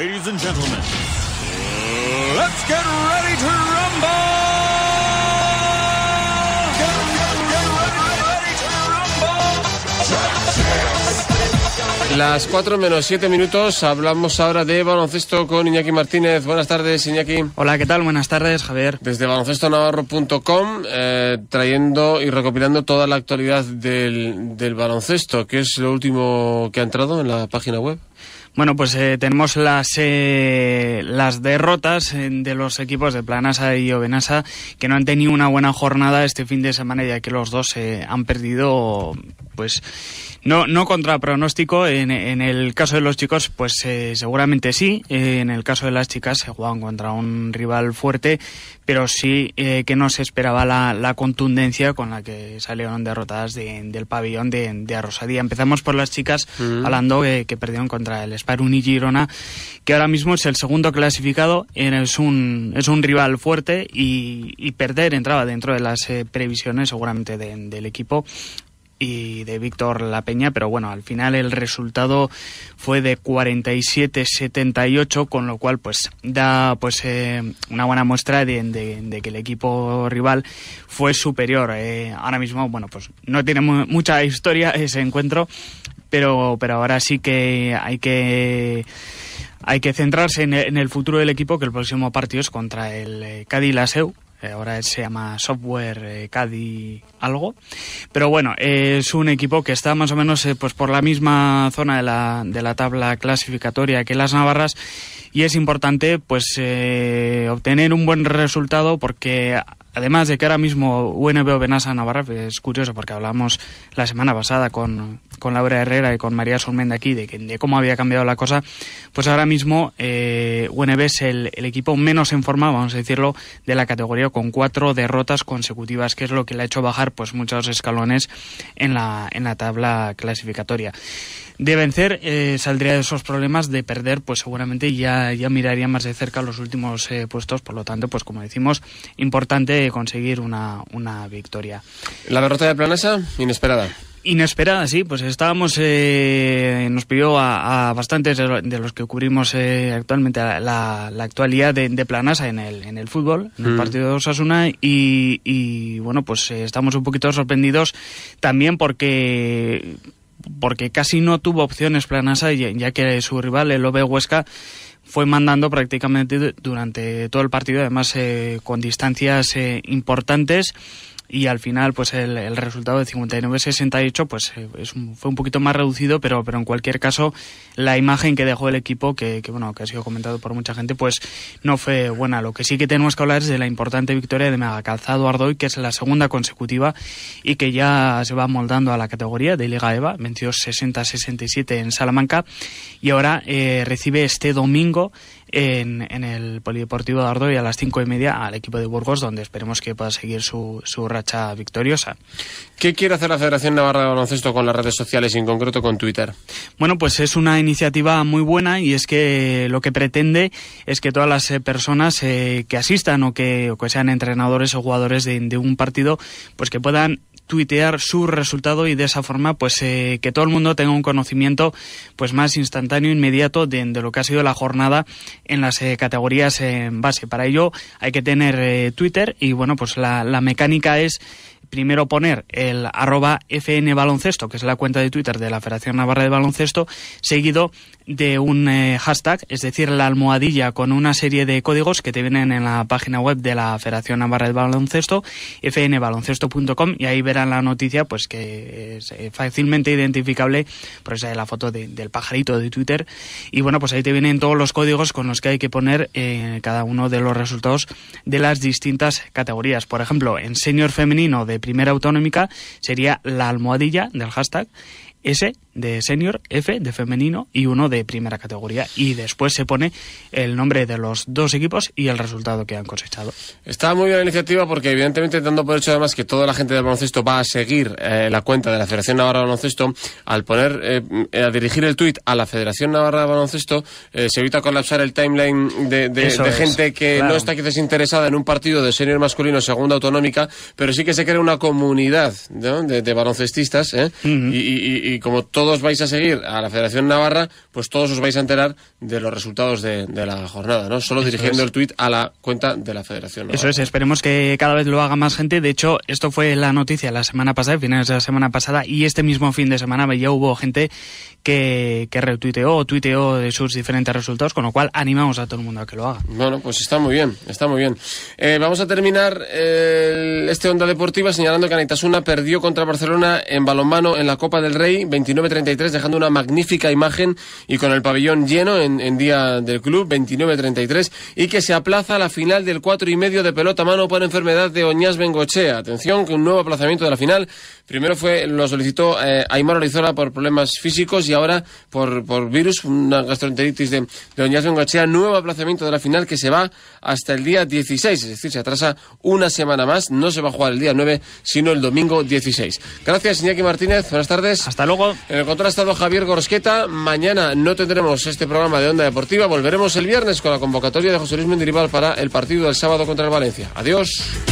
Ladies and gentlemen, let's get ready to rumble! Las 4 menos 7 minutos, hablamos ahora de baloncesto con Iñaki Martínez. Buenas tardes, Iñaki. Hola, ¿qué tal? Buenas tardes, Javier. Desde baloncestonavarro.com, eh, trayendo y recopilando toda la actualidad del, del baloncesto. Que es lo último que ha entrado en la página web? Bueno, pues eh, tenemos las, eh, las derrotas eh, de los equipos de Planasa y Ovenasa que no han tenido una buena jornada este fin de semana ya que los dos han perdido, pues no, no contra pronóstico. En, el caso de los chicos, pues seguramente sí. en el caso de las chicas se juegan contra un rival fuerte, pero sí que no se esperaba la, contundencia con la que salieron derrotadas del pabellón de, de Arrosadía. Empezamos por las chicas mm. hablando que perdieron contra el y Girona, que ahora mismo es el segundo clasificado, es un, es un rival fuerte y, perder entraba dentro de las eh, previsiones seguramente del equipo y de Víctor La Peña, pero bueno, al final el resultado fue de 47-78, con lo cual pues da pues eh, una buena muestra de, que el equipo rival fue superior. Eh, ahora mismo, bueno, pues no tiene mucha historia ese encuentro, pero, pero ahora sí que hay que hay que centrarse en, el futuro del equipo, que el próximo partido es contra el eh, Cádiz Laseu. Eh, ahora se llama Software eh, Cádiz algo. Pero bueno, es un equipo que está más o menos pues por la misma zona de la, de la tabla clasificatoria que las Navarras y es importante pues obtener un buen resultado porque Además de que ahora mismo UNB Benasa Navarra, pues, es curioso porque hablamos la semana pasada con, Laura Herrera y con María Solmenda aquí de, de, cómo había cambiado la cosa, pues ahora mismo eh, UNB es el, equipo menos en forma, vamos a decirlo, de la categoría con cuatro derrotas consecutivas, que es lo que le ha hecho bajar pues muchos escalones en la, en la tabla clasificatoria. De vencer eh, saldría de esos problemas, de perder pues seguramente ya, ya miraría más de cerca los últimos eh, puestos, por lo tanto pues como decimos, importante conseguir una, una victoria. La derrota de Planasa, inesperada. Inesperada, sí, pues estábamos, eh, nos pidió a, bastantes de los que cubrimos eh, actualmente la, actualidad de, Planasa en el, en el fútbol, en el mm. partido de Osasuna, y, y bueno, pues eh, estamos un poquito sorprendidos también porque porque casi no tuvo opciones Planasa, ya que su rival, el OB Huesca, fue mandando prácticamente durante todo el partido, además eh, con distancias eh, importantes y al final pues el, resultado de 59-68 pues eh, fue un poquito más reducido pero pero en cualquier caso la imagen que dejó el equipo que, bueno que ha sido comentado por mucha gente pues no fue buena lo que sí que tenemos que hablar es de la importante victoria de Megacalzado Ardoy que es la segunda consecutiva y que ya se va moldando a la categoría de Liga EVA 22 60-67 en Salamanca y ahora eh, recibe este domingo en, el Polideportivo de y a las cinco y media al equipo de Burgos, donde esperemos que pueda seguir su, su racha victoriosa. ¿Qué quiere hacer la Federación Navarra de Baloncesto con las redes sociales y en concreto con Twitter? Bueno, pues es una iniciativa muy buena y es que lo que pretende es que todas las eh, personas eh, que asistan o que, sean entrenadores o jugadores de, de un partido, pues que puedan tuitear su resultado y de esa forma pues eh, que todo el mundo tenga un conocimiento pues más instantáneo, inmediato de, lo que ha sido la jornada en las eh, categorías en eh, base. Para ello hay que tener Twitter y bueno pues la, la mecánica es primero poner el arroba FN Baloncesto, que es la cuenta de Twitter de la Federación Navarra de Baloncesto, seguido de un eh, hashtag, es decir, la almohadilla con una serie de códigos que te vienen en la página web de la Federación Navarra de Baloncesto, fnbaloncesto.com, y ahí verán la noticia, pues que es eh, fácilmente identificable por esa de la foto del pajarito de Twitter. Y bueno, pues ahí te vienen todos los códigos con los que hay que poner eh, cada uno de los resultados de las distintas categorías. Por ejemplo, en señor femenino de primera autonómica sería la almohadilla del hashtag S de senior, F de femenino y uno de primera categoría. Y después se pone el nombre de los dos equipos y el resultado que han cosechado. Está muy bien la iniciativa porque evidentemente dando por hecho además que toda la gente del baloncesto va a seguir eh, la cuenta de la Federación Navarra de Baloncesto, al poner, eh, a dirigir el tuit a la Federación Navarra de Baloncesto, eh, se evita colapsar el timeline de, gente que no está quizás interesada en un partido de senior masculino, segunda autonómica, pero sí que se crea una comunidad de, baloncestistas y, y, como todo todos vais a seguir a la Federación Navarra, pues todos os vais a enterar de los resultados de, la jornada, ¿no? Solo dirigiendo el tuit a la cuenta de la Federación Eso es, esperemos que cada vez lo haga más gente. De hecho, esto fue la noticia la semana pasada, finales de la semana pasada, y este mismo fin de semana ya hubo gente que, que retuiteó o tuiteó de sus diferentes resultados, con lo cual animamos a todo el mundo a que lo haga. Bueno, pues está muy bien, está muy bien. Eh, vamos a terminar eh, este Onda Deportiva señalando que Anaitasuna perdió contra Barcelona en balonmano en la Copa del Rey 29 33 dejando una magnífica imagen y con el pabellón lleno en, en día del club, 29-33, y que se aplaza la final del 4 y medio de pelota mano por enfermedad de Oñas Bengochea. Atención, que un nuevo aplazamiento de la final. Primero fue lo solicitó eh, Aymar Orizola por problemas físicos y ahora por, por virus, una gastroenteritis de, de Bengochea. Nuevo aplazamiento de la final que se va hasta el día 16, es decir, se atrasa una semana más. No se va a jugar el día 9, sino el domingo 16. Gracias, Iñaki Martínez. Buenas tardes. Hasta luego. Eh, Contrastado Javier Gorsqueta. Mañana no tendremos este programa de Onda Deportiva. Volveremos el viernes con la convocatoria de José Luis Mendirival para el partido del sábado contra el Valencia. Adiós.